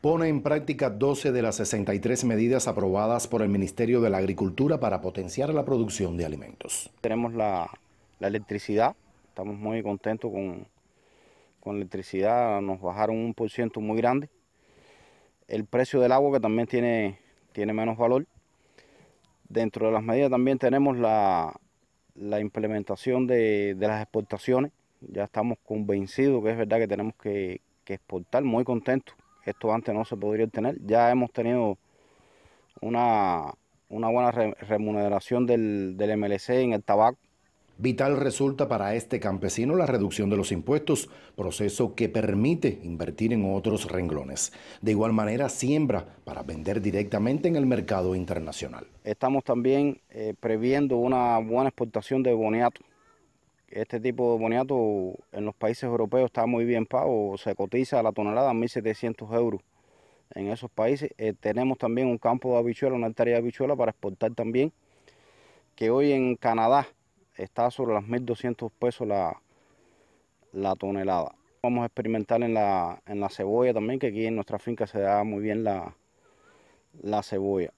pone en práctica 12 de las 63 medidas aprobadas por el Ministerio de la Agricultura para potenciar la producción de alimentos. Tenemos la, electricidad, estamos muy contentos con, con electricidad, nos bajaron un por ciento muy grande. El precio del agua que también tiene, tiene menos valor. Dentro de las medidas también tenemos la, implementación de, las exportaciones. Ya estamos convencidos que es verdad que tenemos que exportar, muy contentos esto antes no se podría obtener. Ya hemos tenido una, buena remuneración del, MLC en el tabaco. Vital resulta para este campesino la reducción de los impuestos, proceso que permite invertir en otros renglones. De igual manera, siembra para vender directamente en el mercado internacional. Estamos también eh, previendo una buena exportación de boniato este tipo de boniato en los países europeos está muy bien pago, se cotiza la tonelada 1.700 euros en esos países. Eh, tenemos también un campo de habichuela, una hectárea de habichuela para exportar también, que hoy en Canadá está sobre las 1.200 pesos la, la tonelada. Vamos a experimentar en la, cebolla también, que aquí en nuestra finca se da muy bien la cebolla.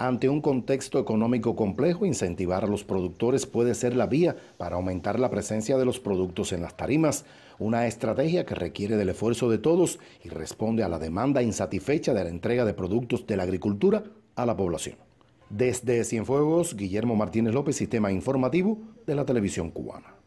Ante un contexto económico complejo, incentivar a los productores puede ser la vía para aumentar la presencia de los productos en las tarimas, una estrategia que requiere del esfuerzo de todos y responde a la demanda insatisfecha de la entrega de productos de la agricultura a la población. Desde Cienfuegos, Guillermo Martínez López, Sistema Informativo de la Televisión Cubana.